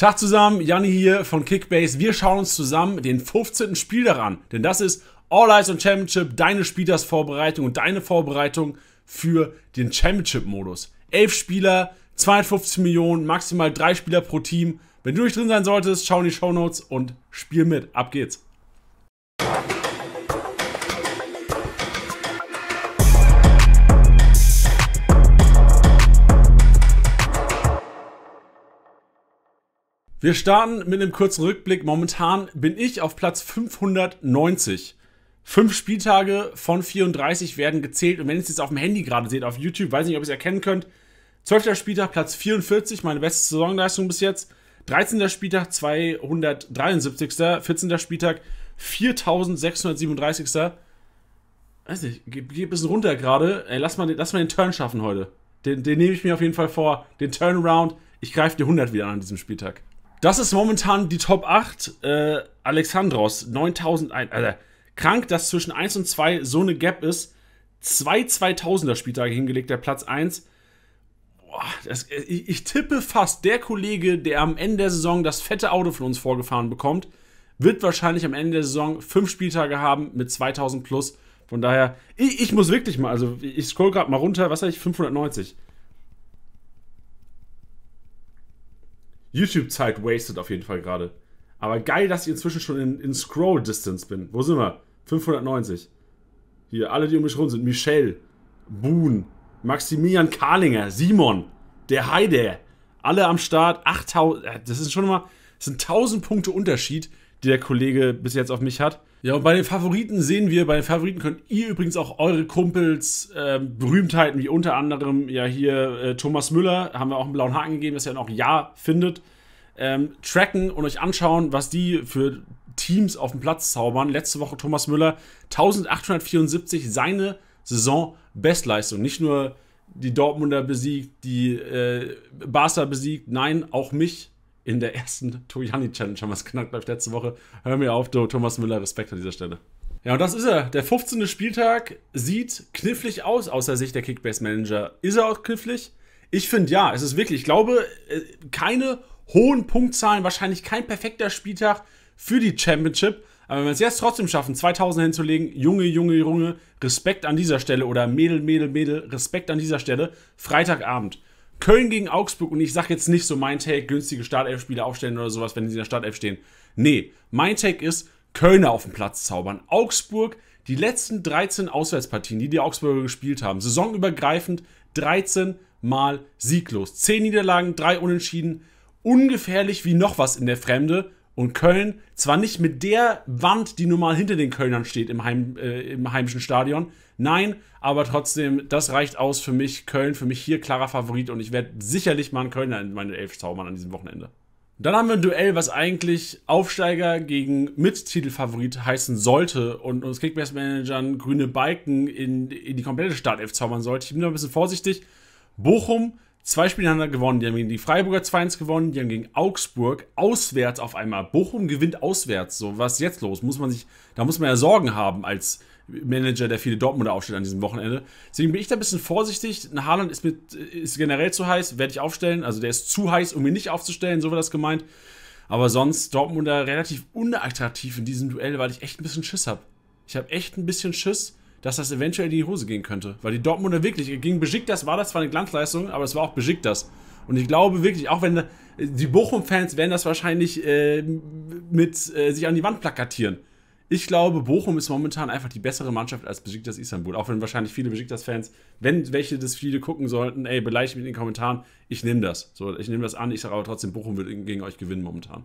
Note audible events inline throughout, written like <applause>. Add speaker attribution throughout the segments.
Speaker 1: Tag zusammen, Janni hier von Kickbase. Wir schauen uns zusammen den 15. Spieltag an, denn das ist All Eyes on Championship, deine Spielersvorbereitung und deine Vorbereitung für den Championship-Modus. Elf Spieler, 52 Millionen, maximal drei Spieler pro Team. Wenn du nicht drin sein solltest, schau in die Show Notes und spiel mit. Ab geht's. Wir starten mit einem kurzen Rückblick. Momentan bin ich auf Platz 590. Fünf Spieltage von 34 werden gezählt. Und wenn ihr es jetzt auf dem Handy gerade seht, auf YouTube, weiß nicht, ob ihr es erkennen könnt. 12. Spieltag, Platz 44, meine beste Saisonleistung bis jetzt. 13. Spieltag, 273. 14. Spieltag, 4637. Weiß nicht, geh ein bisschen runter gerade. Lass mal, lass mal den Turn schaffen heute. Den, den nehme ich mir auf jeden Fall vor. Den Turnaround. Ich greife die 100 wieder an, an diesem Spieltag. Das ist momentan die Top 8. Äh, Alexandros, 9000, Also, äh, krank, dass zwischen 1 und 2 so eine Gap ist. Zwei 2000er Spieltage hingelegt, der Platz 1. Boah, das, äh, ich, ich tippe fast, der Kollege, der am Ende der Saison das fette Auto von uns vorgefahren bekommt, wird wahrscheinlich am Ende der Saison fünf Spieltage haben mit 2000 plus. Von daher, ich, ich muss wirklich mal, also ich scroll gerade mal runter, was habe ich, 590. YouTube-Zeit wasted auf jeden Fall gerade. Aber geil, dass ich inzwischen schon in, in Scroll-Distance bin. Wo sind wir? 590. Hier, alle, die um mich rum sind. Michelle, Boon, Maximilian Karlinger, Simon, der Heide. Alle am Start. 8000. Äh, das ist schon mal. Das sind 1000 Punkte Unterschied, die der Kollege bis jetzt auf mich hat. Ja, und bei den Favoriten sehen wir, bei den Favoriten könnt ihr übrigens auch eure Kumpels, äh, Berühmtheiten, wie unter anderem ja hier äh, Thomas Müller, haben wir auch einen blauen Haken gegeben, dass ihr noch Ja findet, ähm, tracken und euch anschauen, was die für Teams auf dem Platz zaubern. Letzte Woche Thomas Müller 1874 seine Saison-Bestleistung. Nicht nur die Dortmunder besiegt, die äh, Barca besiegt, nein, auch mich in der ersten Tojani Challenge haben wir es knackt, glaube letzte Woche. Hör mir auf, du, Thomas Müller, Respekt an dieser Stelle. Ja, und das ist er. Der 15. Spieltag sieht knifflig aus, aus der Sicht der Kickbase-Manager. Ist er auch knifflig? Ich finde ja, es ist wirklich, ich glaube, äh, keine hohen Punktzahlen, wahrscheinlich kein perfekter Spieltag für die Championship. Aber wenn wir es jetzt trotzdem schaffen, 2000 hinzulegen, Junge, Junge, Junge, Respekt an dieser Stelle oder Mädel, Mädel, Mädel, Respekt an dieser Stelle, Freitagabend. Köln gegen Augsburg und ich sage jetzt nicht so mein Take, günstige Startelf-Spieler aufstellen oder sowas, wenn sie in der Startelf stehen. Nee, mein Take ist, Kölner auf den Platz zaubern. Augsburg, die letzten 13 Auswärtspartien, die die Augsburger gespielt haben, saisonübergreifend 13 Mal sieglos. 10 Niederlagen, 3 Unentschieden, ungefährlich wie noch was in der Fremde und Köln zwar nicht mit der Wand, die nun mal hinter den Kölnern steht im, Heim, äh, im heimischen Stadion, nein, aber trotzdem, das reicht aus für mich. Köln, für mich hier klarer Favorit und ich werde sicherlich mal einen Kölner in meine Elf zaubern an diesem Wochenende. Dann haben wir ein Duell, was eigentlich Aufsteiger gegen Mittitelfavorit heißen sollte und uns kickbass managern grüne Balken in, in die komplette Startelf zaubern sollte. Ich bin da ein bisschen vorsichtig. Bochum Zwei Spiele haben da gewonnen. Die haben gegen die Freiburger 2-1 gewonnen, die haben gegen Augsburg auswärts auf einmal. Bochum gewinnt auswärts. So, was ist jetzt los? Muss man sich, da muss man ja Sorgen haben als Manager, der viele Dortmunder aufstellt an diesem Wochenende. Deswegen bin ich da ein bisschen vorsichtig. Ein Haaland ist, mit, ist generell zu heiß, werde ich aufstellen. Also der ist zu heiß, um ihn nicht aufzustellen, so war das gemeint. Aber sonst Dortmunder relativ unattraktiv in diesem Duell, weil ich echt ein bisschen Schiss habe. Ich habe echt ein bisschen Schiss dass das eventuell in die Hose gehen könnte. Weil die Dortmunder wirklich, gegen Besiktas war das zwar eine Glanzleistung, aber es war auch Besiktas. Und ich glaube wirklich, auch wenn die Bochum-Fans werden das wahrscheinlich äh, mit äh, sich an die Wand plakatieren. Ich glaube, Bochum ist momentan einfach die bessere Mannschaft als Besiktas Istanbul. Auch wenn wahrscheinlich viele Besiktas-Fans, wenn welche das viele gucken sollten, ey, beleidigt mich in den Kommentaren. Ich nehme das. So, ich nehme das an. Ich sage aber trotzdem, Bochum wird gegen euch gewinnen momentan.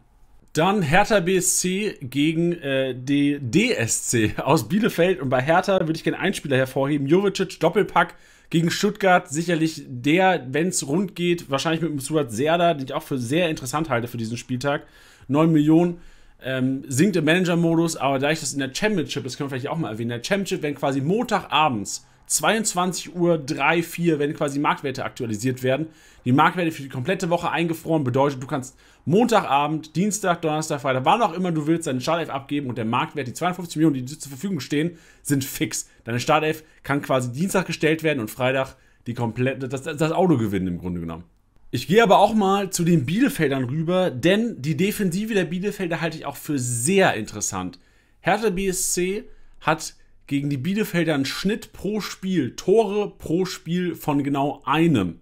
Speaker 1: Dann Hertha BSC gegen äh, die DSC aus Bielefeld. Und bei Hertha würde ich gerne einen Spieler hervorheben. Jovicic, Doppelpack gegen Stuttgart. Sicherlich der, wenn es rund geht, wahrscheinlich mit dem Stuart Serda, den ich auch für sehr interessant halte für diesen Spieltag. 9 Millionen. Ähm, sinkt im Manager-Modus, aber da ich das in der Championship, das können wir vielleicht auch mal erwähnen, in der Championship, wenn quasi Montagabends 22.03 Uhr wenn 4 werden quasi Marktwerte aktualisiert werden. Die Marktwerte für die komplette Woche eingefroren bedeutet, du kannst Montagabend, Dienstag, Donnerstag, Freitag, wann auch immer du willst, deine Startelf abgeben und der Marktwert, die 52 Millionen, die dir zur Verfügung stehen, sind fix. Deine Startelf kann quasi Dienstag gestellt werden und Freitag die komplette, das, das Auto gewinnen im Grunde genommen. Ich gehe aber auch mal zu den Bielefeldern rüber, denn die Defensive der Bielefelder halte ich auch für sehr interessant. Hertha BSC hat gegen die Bielefelder einen Schnitt pro Spiel, Tore pro Spiel von genau einem.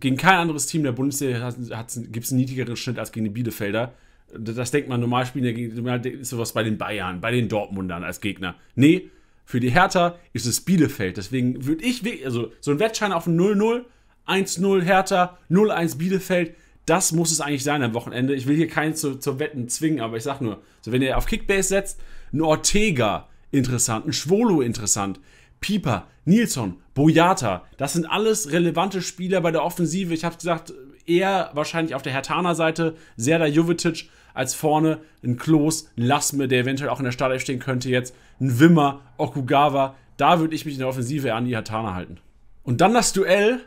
Speaker 1: Gegen kein anderes Team der Bundesliga gibt es einen niedrigeren Schnitt als gegen die Bielefelder. Das denkt man normal spielen, ist sowas bei den Bayern, bei den Dortmundern als Gegner. Nee, für die Hertha ist es Bielefeld. Deswegen würde ich, also so ein Wettschein auf ein 0-0, 1-0 Hertha, 0-1 Bielefeld, das muss es eigentlich sein am Wochenende. Ich will hier keinen zu, zu Wetten zwingen, aber ich sag nur, so wenn ihr auf Kickbase setzt, ein Ortega, interessant, ein Schwolo interessant. Pieper, Nilsson, Boyata, das sind alles relevante Spieler bei der Offensive. Ich habe gesagt, eher wahrscheinlich auf der Hertaner-Seite, Serdar Jovetic als vorne ein Klos, ein Lasme, der eventuell auch in der Startelf stehen könnte jetzt, ein Wimmer, Okugawa. Da würde ich mich in der Offensive eher an die Hertaner halten. Und dann das Duell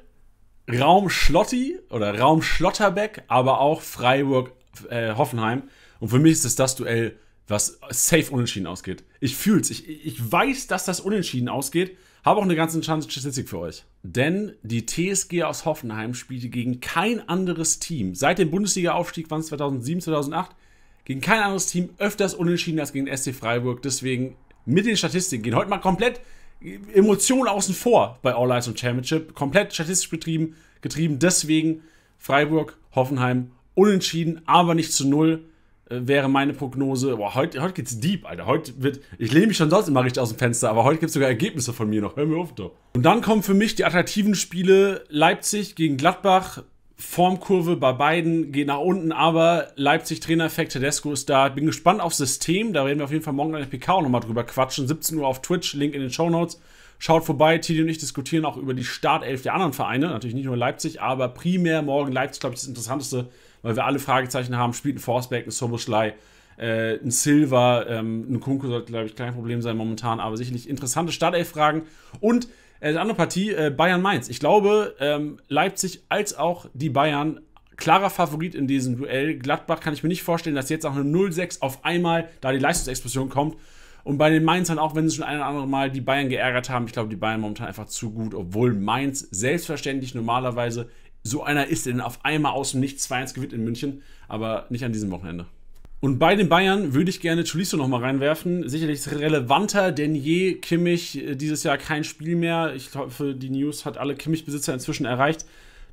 Speaker 1: Raum Schlotti oder Raum Schlotterbeck, aber auch Freiburg äh, Hoffenheim. Und für mich ist es das Duell was safe unentschieden ausgeht. Ich fühl's. Ich, ich weiß, dass das unentschieden ausgeht. Habe auch eine ganze Statistik für euch. Denn die TSG aus Hoffenheim spielte gegen kein anderes Team. Seit dem Bundesliga-Aufstieg waren es 2007, 2008. Gegen kein anderes Team öfters unentschieden als gegen SC Freiburg. Deswegen mit den Statistiken gehen. Heute mal komplett Emotionen außen vor bei All Eyes und Championship. Komplett statistisch betrieben, getrieben. Deswegen Freiburg, Hoffenheim unentschieden, aber nicht zu null. Äh, wäre meine Prognose, boah, heute, heute geht's deep, Alter. Heute wird, ich lehne mich schon sonst immer richtig aus dem Fenster, aber heute gibt es sogar Ergebnisse von mir noch. Hör mir auf doch. Und dann kommen für mich die attraktiven Spiele Leipzig gegen Gladbach. Formkurve bei beiden geht nach unten, aber Leipzig Trainer-Effekt Tedesco ist da. Bin gespannt aufs System, da werden wir auf jeden Fall morgen an der PK auch nochmal drüber quatschen. 17 Uhr auf Twitch, Link in den Show Notes. Schaut vorbei, Tidi und ich diskutieren auch über die Startelf der anderen Vereine, natürlich nicht nur Leipzig, aber primär morgen Leipzig, glaube ich, das Interessanteste, weil wir alle Fragezeichen haben, spielt ein Forceback, ein Soboschlei, äh, ein Silver, ähm, ein Kunko sollte, glaube ich, kein Problem sein momentan, aber sicherlich interessante Startelf-Fragen und äh, die andere Partie, äh, Bayern-Mainz. Ich glaube, ähm, Leipzig als auch die Bayern klarer Favorit in diesem Duell. Gladbach kann ich mir nicht vorstellen, dass jetzt auch eine 0-6 auf einmal, da die Leistungsexplosion kommt, und bei den Mainzern, halt auch wenn sie schon ein oder andere Mal die Bayern geärgert haben, ich glaube, die Bayern momentan einfach zu gut, obwohl Mainz selbstverständlich normalerweise so einer ist, denn auf einmal aus dem Nichts 2-1 gewinnt in München, aber nicht an diesem Wochenende. Und bei den Bayern würde ich gerne Tuliso nochmal reinwerfen. Sicherlich relevanter denn je. Kimmich äh, dieses Jahr kein Spiel mehr. Ich glaube, die News hat alle Kimmich-Besitzer inzwischen erreicht.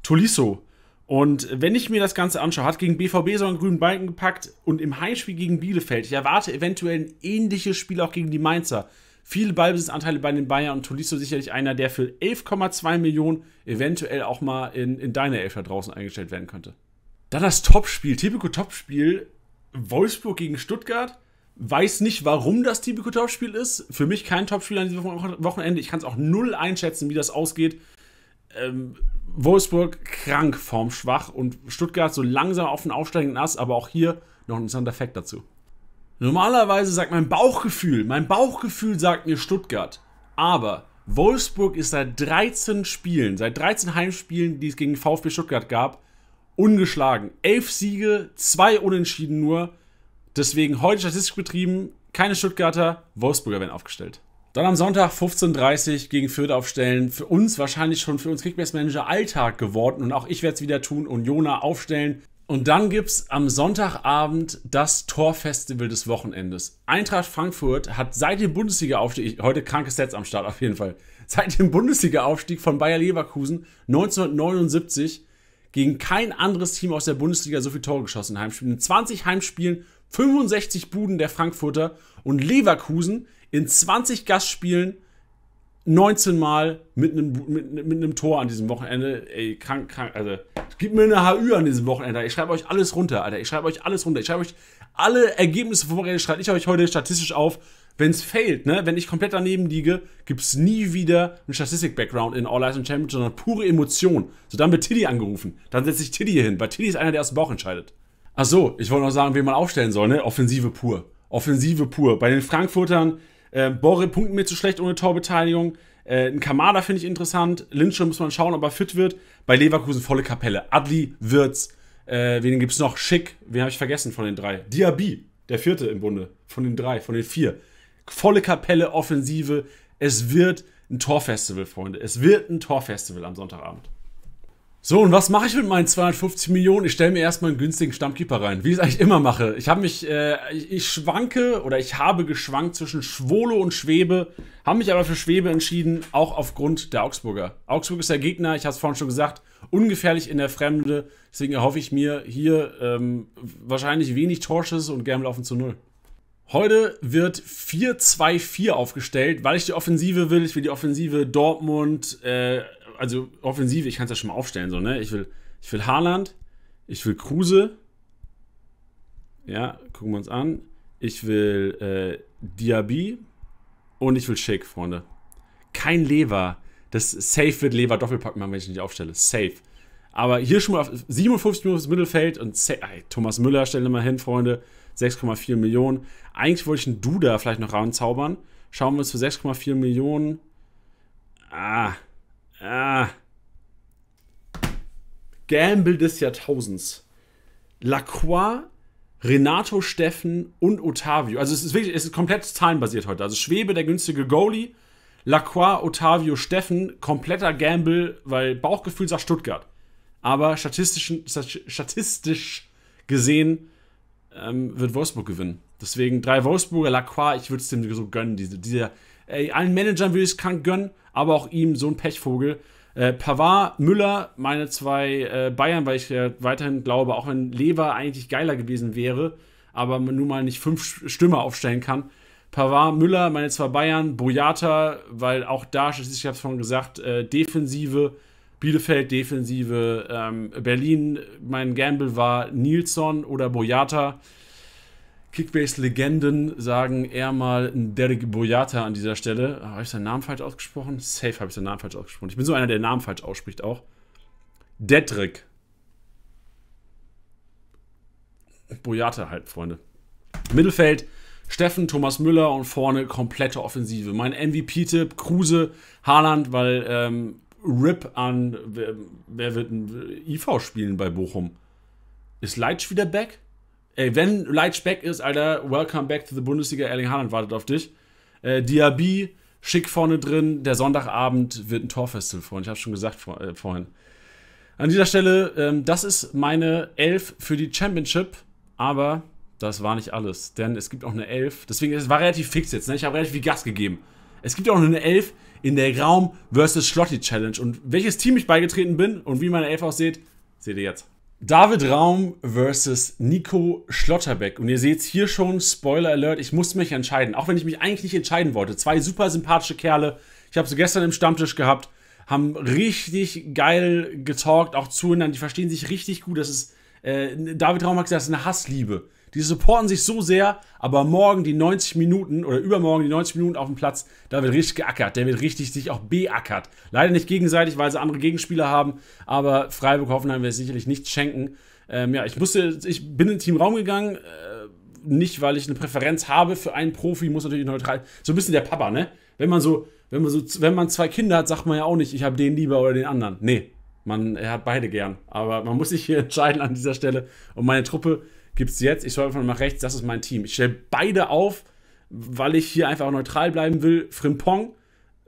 Speaker 1: Tuliso, und wenn ich mir das Ganze anschaue, hat gegen BVB so einen grünen Balken gepackt und im Heimspiel gegen Bielefeld. Ich erwarte eventuell ein ähnliches Spiel auch gegen die Mainzer. Viele Ballbesitzanteile bei den Bayern und Tolisso sicherlich einer, der für 11,2 Millionen eventuell auch mal in, in deine Elf draußen eingestellt werden könnte. Dann das Topspiel, Tipico Topspiel, Wolfsburg gegen Stuttgart. Weiß nicht, warum das Tipico Topspiel ist. Für mich kein Topspiel an diesem Wochenende. Ich kann es auch null einschätzen, wie das ausgeht ähm, Wolfsburg krank formschwach und Stuttgart so langsam auf den aufsteigenden Ass, aber auch hier noch ein interessanter Fakt dazu. Normalerweise sagt mein Bauchgefühl, mein Bauchgefühl sagt mir Stuttgart, aber Wolfsburg ist seit 13 Spielen, seit 13 Heimspielen, die es gegen VfB Stuttgart gab, ungeschlagen. Elf Siege, zwei Unentschieden nur. Deswegen heute Statistik betrieben, keine Stuttgarter, Wolfsburger werden aufgestellt. Dann am Sonntag 15.30 Uhr gegen Fürth aufstellen. Für uns wahrscheinlich schon für uns Kickbase-Manager Alltag geworden. Und auch ich werde es wieder tun und Jona aufstellen. Und dann gibt es am Sonntagabend das Torfestival des Wochenendes. Eintracht Frankfurt hat seit dem Bundesliga-Aufstieg, heute kranke Sets am Start auf jeden Fall, seit dem Bundesliga-Aufstieg von Bayer Leverkusen 1979 gegen kein anderes Team aus der Bundesliga so viele Tore geschossen in Heimspielen. In 20 Heimspielen 65 Buden der Frankfurter und Leverkusen in 20 Gastspielen 19 Mal mit einem, mit, mit einem Tor an diesem Wochenende. Ey, krank, krank. Also, gib mir eine HÜ an diesem Wochenende. Ich schreibe euch alles runter, Alter. Ich schreibe euch alles runter. Ich schreibe euch alle Ergebnisse vom Wochenende, schreibe ich euch heute statistisch auf. Wenn es fehlt, ne? wenn ich komplett daneben liege, gibt es nie wieder einen Statistik-Background in All Eyes and Championship, sondern pure Emotion. So, dann wird Tiddy angerufen. Dann setze ich Tiddy hier hin, weil Tiddy ist einer, der aus dem Bauch entscheidet. Achso, ich wollte noch sagen, wen man aufstellen soll, ne? Offensive pur. Offensive pur. Bei den Frankfurtern, äh, Borre punkten mir zu schlecht ohne Torbeteiligung. Äh, ein Kamada finde ich interessant. Lindström muss man schauen, ob er fit wird. Bei Leverkusen volle Kapelle. Adli, Wirtz. Äh, wen gibt es noch? Schick. Wen habe ich vergessen von den drei? Diaby, der vierte im Bunde. Von den drei, von den vier. Volle Kapelle, Offensive. Es wird ein Torfestival, Freunde. Es wird ein Torfestival am Sonntagabend. So, und was mache ich mit meinen 250 Millionen? Ich stelle mir erstmal einen günstigen Stammkeeper rein, wie ich es eigentlich immer mache. Ich habe mich, äh, ich, ich, schwanke oder ich habe geschwankt zwischen Schwolo und Schwebe, habe mich aber für Schwebe entschieden, auch aufgrund der Augsburger. Augsburg ist der Gegner, ich habe es vorhin schon gesagt, ungefährlich in der Fremde. Deswegen erhoffe ich mir hier ähm, wahrscheinlich wenig Torsches und gern laufen zu Null. Heute wird 4-2-4 aufgestellt, weil ich die Offensive will. Ich will die Offensive Dortmund, äh, also offensiv, ich kann es ja schon mal aufstellen, so, ne? Ich will, ich will Haaland, ich will Kruse, ja, gucken wir uns an. Ich will äh, Diaby und ich will Shake, Freunde. Kein Lever. Das Safe wird Lever Doppelpack machen, wenn ich nicht aufstelle. Safe. Aber hier schon mal auf 57 Minuten Mittelfeld und Sa Ay, Thomas Müller stellen wir mal hin, Freunde. 6,4 Millionen. Eigentlich wollte ich einen Duda vielleicht noch ranzaubern. Schauen wir uns für 6,4 Millionen. Ah, Ah. Gamble des Jahrtausends. Lacroix, Renato Steffen und Otavio. Also es ist wirklich, es ist komplett zahlenbasiert heute. Also Schwebe, der günstige Goalie, Lacroix, Otavio, Steffen, kompletter Gamble, weil Bauchgefühl sagt Stuttgart. Aber statistisch, statistisch gesehen ähm, wird Wolfsburg gewinnen. Deswegen drei Wolfsburger, Lacroix, ich würde es dem so gönnen. Diese, dieser, Ey, äh, allen Managern würde ich es krank gönnen, aber auch ihm so ein Pechvogel. Äh, Pavard, Müller, meine zwei äh, Bayern, weil ich ja weiterhin glaube, auch wenn Lever eigentlich geiler gewesen wäre, aber man nun mal nicht fünf Stimme aufstellen kann. Pavard, Müller, meine zwei Bayern, Boyata, weil auch da, ich habe es vorhin gesagt, äh, Defensive, Bielefeld, Defensive, ähm, Berlin, mein Gamble war Nilsson oder Boyata. Kickbase-Legenden sagen eher mal ein Derek Boyata an dieser Stelle. Ah, habe ich seinen Namen falsch ausgesprochen? Safe habe ich seinen Namen falsch ausgesprochen. Ich bin so einer, der den Namen falsch ausspricht auch. Detrick. Boyata halt, Freunde. Mittelfeld, Steffen, Thomas Müller und vorne komplette Offensive. Mein MVP-Tipp, Kruse, Haaland, weil ähm, RIP an, wer, wer wird ein IV spielen bei Bochum? Ist Leitsch wieder back? Ey, wenn Leitsch back ist, Alter, welcome back to the Bundesliga. Erling Haaland wartet auf dich. Äh, Diaby, schick vorne drin. Der Sonntagabend wird ein Torfestival, Freunde. Ich habe schon gesagt vor, äh, vorhin. An dieser Stelle, ähm, das ist meine Elf für die Championship. Aber das war nicht alles, denn es gibt auch eine Elf. Deswegen, es war relativ fix jetzt. Ne? Ich habe relativ viel Gas gegeben. Es gibt auch noch eine Elf in der Raum versus Schlotti Challenge. Und welches Team ich beigetreten bin und wie meine Elf aussieht, seht ihr jetzt. David Raum versus Nico Schlotterbeck. Und ihr seht es hier schon, Spoiler Alert, ich muss mich entscheiden. Auch wenn ich mich eigentlich nicht entscheiden wollte. Zwei super sympathische Kerle. Ich habe sie gestern im Stammtisch gehabt. Haben richtig geil getalkt, auch zueinander. Die verstehen sich richtig gut. Das ist, äh, David Raum hat gesagt, das ist eine Hassliebe. Die supporten sich so sehr, aber morgen die 90 Minuten oder übermorgen die 90 Minuten auf dem Platz, da wird richtig geackert. Der wird richtig sich auch beackert. Leider nicht gegenseitig, weil sie andere Gegenspieler haben, aber Freiburg Hoffenheim wird sicherlich nicht schenken. Ähm, ja, ich musste, ich bin in den Teamraum gegangen, äh, nicht weil ich eine Präferenz habe für einen Profi, muss natürlich neutral. So ein bisschen der Papa, ne? Wenn man so, wenn man so, wenn man zwei Kinder hat, sagt man ja auch nicht, ich habe den lieber oder den anderen. Nee, man er hat beide gern. Aber man muss sich hier <laughs> entscheiden an dieser Stelle. Und meine Truppe gibt es jetzt, ich soll einfach nach rechts, das ist mein Team. Ich stelle beide auf, weil ich hier einfach neutral bleiben will. Frimpong,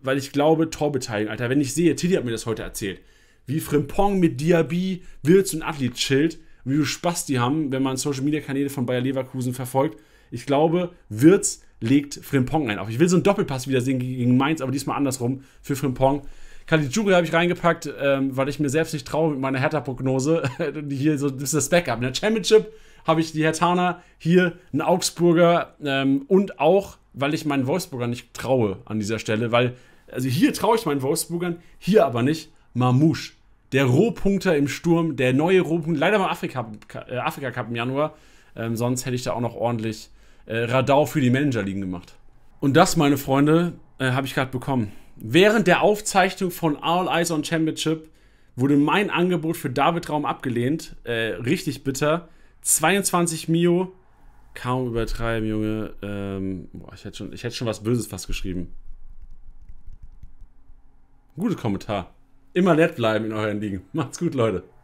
Speaker 1: weil ich glaube, Torbeteiligung. Alter, wenn ich sehe, Tilly hat mir das heute erzählt, wie Frimpong mit Diaby, Wirtz und Atli chillt, wie viel Spaß die haben, wenn man Social-Media-Kanäle von Bayer Leverkusen verfolgt. Ich glaube, Wirtz legt Frimpong ein. Auch ich will so einen Doppelpass wieder sehen gegen Mainz, aber diesmal andersrum für Frimpong. Caligiuri habe ich reingepackt, ähm, weil ich mir selbst nicht traue mit meiner Hertha-Prognose. <laughs> Hier so, das ist das Backup. In ne? der Championship habe ich die Hertaner, hier einen Augsburger ähm, und auch, weil ich meinen Wolfsburger nicht traue an dieser Stelle, weil, also hier traue ich meinen Wolfsburgern, hier aber nicht, Mamouche. Der Rohpunkter im Sturm, der neue Rohpunkt, leider mal Afrika, äh, Afrika Cup im Januar, ähm, sonst hätte ich da auch noch ordentlich äh, Radau für die Manager liegen gemacht. Und das, meine Freunde, äh, habe ich gerade bekommen. Während der Aufzeichnung von All Eyes on Championship wurde mein Angebot für David Raum abgelehnt. Äh, richtig bitter. 22 Mio. Kaum übertreiben, Junge. Ähm, boah, ich, hätte schon, ich schon was Böses fast geschrieben. Gute Kommentar. Immer nett bleiben in euren Ligen. Macht's gut, Leute.